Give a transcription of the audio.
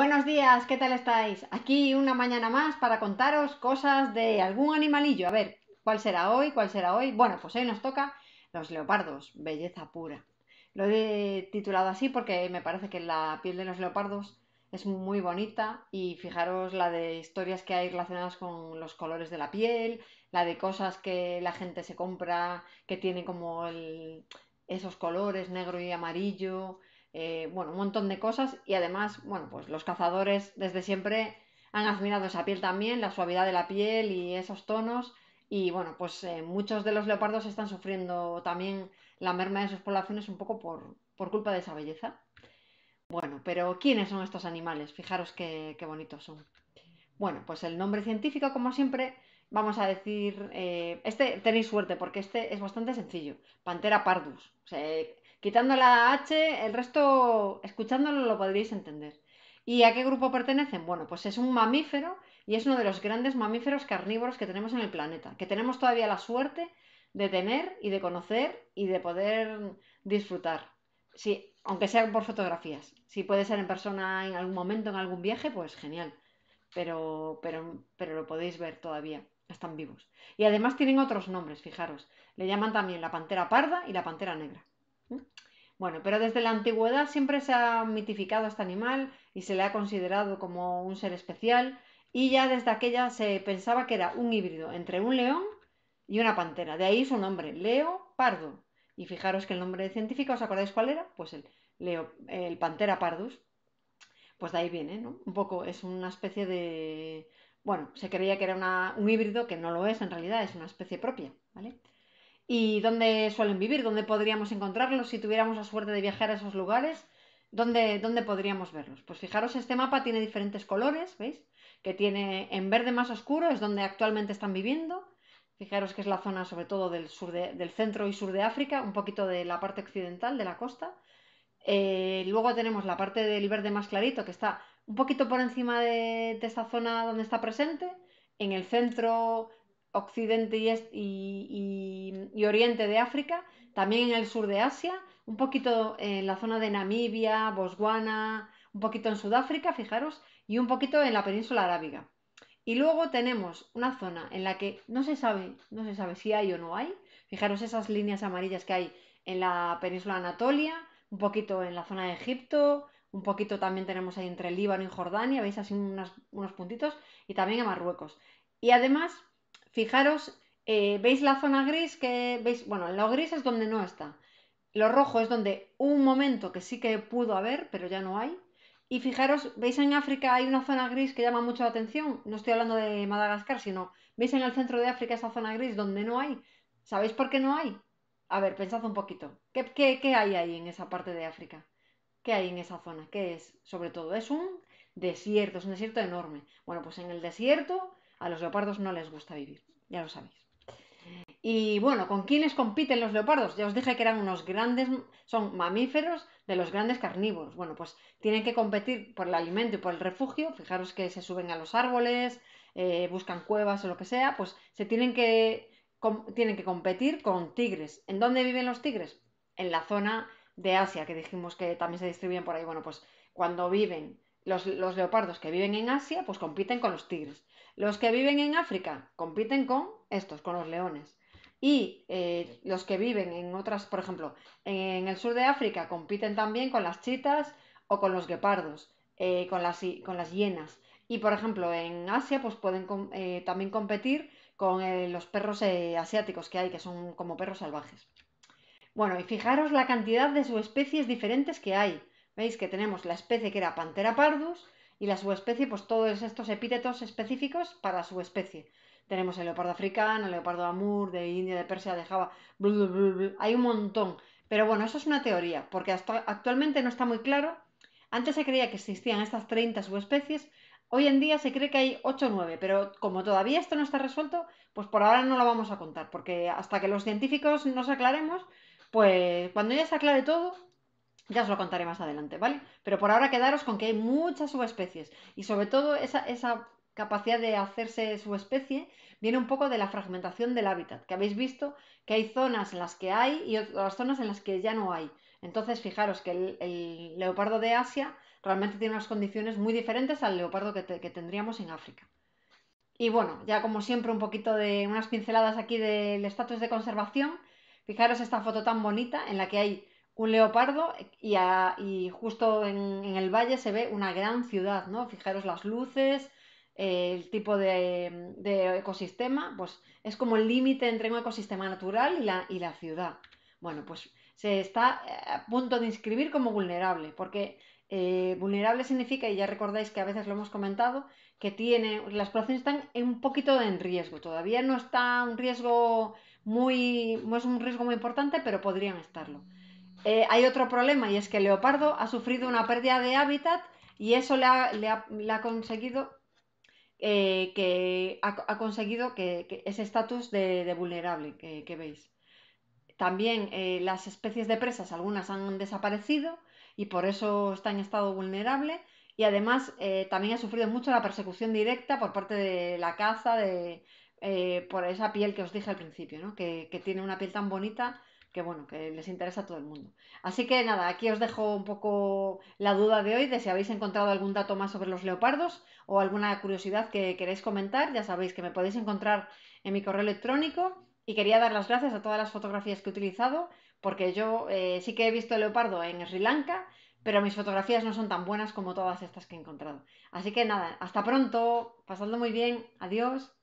Buenos días, ¿qué tal estáis? Aquí una mañana más para contaros cosas de algún animalillo. A ver, ¿cuál será hoy? ¿Cuál será hoy? Bueno, pues hoy nos toca los leopardos, belleza pura. Lo he titulado así porque me parece que la piel de los leopardos es muy bonita y fijaros la de historias que hay relacionadas con los colores de la piel, la de cosas que la gente se compra que tiene como esos colores negro y amarillo, eh, bueno, un montón de cosas y además, bueno, pues los cazadores desde siempre han admirado esa piel también, la suavidad de la piel y esos tonos y bueno, pues eh, muchos de los leopardos están sufriendo también la merma de sus poblaciones un poco por, culpa de esa belleza. Bueno, pero ¿quiénes son estos animales? Fijaros qué, bonitos son. Bueno, pues el nombre científico, como siempre, vamos a decir, eh, este tenéis suerte porque este es bastante sencillo, Pantera pardus. Quitando la H, el resto, escuchándolo, lo podréis entender. ¿Y a qué grupo pertenecen? Bueno, pues es un mamífero y es uno de los grandes mamíferos carnívoros que tenemos en el planeta, que tenemos todavía la suerte de tener y de conocer y de poder disfrutar. Sí, aunque sea por fotografías. Si puede ser en persona en algún momento, en algún viaje, pues genial. Pero, pero, pero lo podéis ver todavía. Están vivos. Y además tienen otros nombres, fijaros. Le llaman también la pantera parda y la pantera negra. Bueno, pero desde la antigüedad siempre se ha mitificado a este animal y se le ha considerado como un ser especial y ya desde aquella se pensaba que era un híbrido entre un león y una pantera. De ahí su nombre, Leo Pardo. Y fijaros que el nombre científico, ¿os acordáis cuál era? Pues el, Leo, el Pantera Pardus. Pues de ahí viene, ¿no? Un poco, es una especie de... Bueno, se creía que era un híbrido, que no lo es en realidad, es una especie propia, ¿vale? y dónde suelen vivir, dónde podríamos encontrarlos si tuviéramos la suerte de viajar a esos lugares, dónde, dónde podríamos verlos. Pues fijaros, este mapa tiene diferentes colores, ¿veis? Que tiene en verde más oscuro, es donde actualmente están viviendo. Fijaros que es la zona sobre todo del, sur del centro y sur de África, un poquito de la parte occidental de la costa. Eh, luego tenemos la parte del verde más clarito que está un poquito por encima de esta zona donde está presente, en el centro occidente y, oriente de África, también en el sur de Asia, un poquito en la zona de Namibia, Botswana, un poquito en Sudáfrica, fijaros, y un poquito en la península arábiga. Y luego tenemos una zona en la que no se sabe, no se sabe si hay o no hay. Fijaros esas líneas amarillas que hay en la península Anatolia, un poquito en la zona de Egipto, un poquito también tenemos ahí entre Líbano y Jordania, veis así unos puntitos, y también en Marruecos. Y además Fijaros, eh, ¿veis la zona gris? Que veis, bueno, lo gris es donde no está. Lo rojo es donde un momento que sí que pudo haber, pero ya no hay. Y fijaros, veis en África hay una zona gris que llama mucho la atención. No estoy hablando de Madagascar, sino veis en el centro de África esa zona gris donde no hay. ¿Sabéis por qué no hay? A ver, pensad un poquito. qué, qué hay ahí en esa parte de África? ¿Qué hay en esa zona? ¿Qué es? Sobre todo, es un desierto, es un desierto enorme. Bueno, pues en el desierto a los leopardos no les gusta vivir, ya lo sabéis. Y bueno, ¿con quiénes compiten los leopardos? Ya os dije que eran unos grandes, son mamíferos de los grandes carnívoros. Bueno, pues tienen que competir por el alimento y por el refugio. Fijaros que se suben a los árboles, eh, buscan cuevas o lo que sea. Pues se tienen que, tienen que competir con tigres. ¿En dónde viven los tigres? En la zona de Asia, que dijimos que también se distribuyen por ahí. Bueno, pues cuando viven los, leopardos que viven en Asia, pues compiten con los tigres. Los que viven en África compiten con estos, con los leones. Y eh, los que viven en otras, por ejemplo, en, el sur de África compiten también con las chitas o con los guepardos, eh, con, las, con las hienas. Y por ejemplo, en Asia, pues pueden eh, también competir con los perros asiáticos que hay, que son como perros salvajes. Bueno, y fijaros la cantidad de subespecies diferentes que hay. Veis que tenemos la especie que era Pantera pardus y la subespecie, pues todos estos epítetos específicos para la subespecie. Tenemos el leopardo africano, el leopardo Amur, de India, de Persia, de Java, hay un montón. Pero bueno, eso es una teoría, porque hasta actualmente no está muy claro. Antes se creía que existían estas 30 subespecies, hoy en día se cree que hay 8 o 9, pero como todavía esto no está resuelto, pues por ahora no lo vamos a contar, porque hasta que los científicos nos aclaremos, pues cuando ya se aclare todo, ya os lo contaré más adelante, ¿vale? Pero por ahora quedaros con que hay muchas subespecies y sobre todo esa, esa capacidad de hacerse subespecie viene un poco de la fragmentación del hábitat, que habéis visto que hay zonas en las que hay y otras zonas en las que ya no hay. Entonces, fijaros que el, leopardo de Asia realmente tiene unas condiciones muy diferentes al leopardo que, que, tendríamos en África. Y bueno, ya como siempre un poquito de unas pinceladas aquí del estatus de conservación. Fijaros esta foto tan bonita en la que hay un leopardo y, justo en, el valle se ve una gran ciudad, ¿no? Fijaros las luces, eh, el tipo de, ecosistema, pues es como el límite entre un ecosistema natural y la, ciudad. Bueno, pues se está eh, a punto de inscribir como vulnerable, porque eh, vulnerable significa, y ya recordáis que a veces lo hemos comentado, que tiene, las poblaciones están un poquito en riesgo. Todavía no está un riesgo muy, no es un riesgo muy importante, pero podrían estarlo. Eh, hay otro problema y es que el leopardo ha sufrido una pérdida de hábitat y eso le ha, le ha, eh, conseguido que ha, conseguido ese estatus de, vulnerable que, veis. También eh, las especies de presas, algunas han desaparecido y por eso está en estado vulnerable. Y además también ha sufrido mucho la persecución directa por parte de la caza, de, por esa piel que os dije al principio, ¿no? que, que, tiene una piel tan bonita que bueno, que les interesa a todo el mundo. Así que nada, aquí os dejo un poco la duda de hoy de si habéis encontrado algún dato más sobre los leopardos o alguna curiosidad que queréis comentar. Ya sabéis que me podéis encontrar en mi correo electrónico y quería dar las gracias a todas las fotografías que he utilizado porque yo eh, sí que he visto leopardo en Sri Lanka, pero mis fotografías no son tan buenas como todas estas que he encontrado. Así que nada, hasta pronto, pasando muy bien, adiós.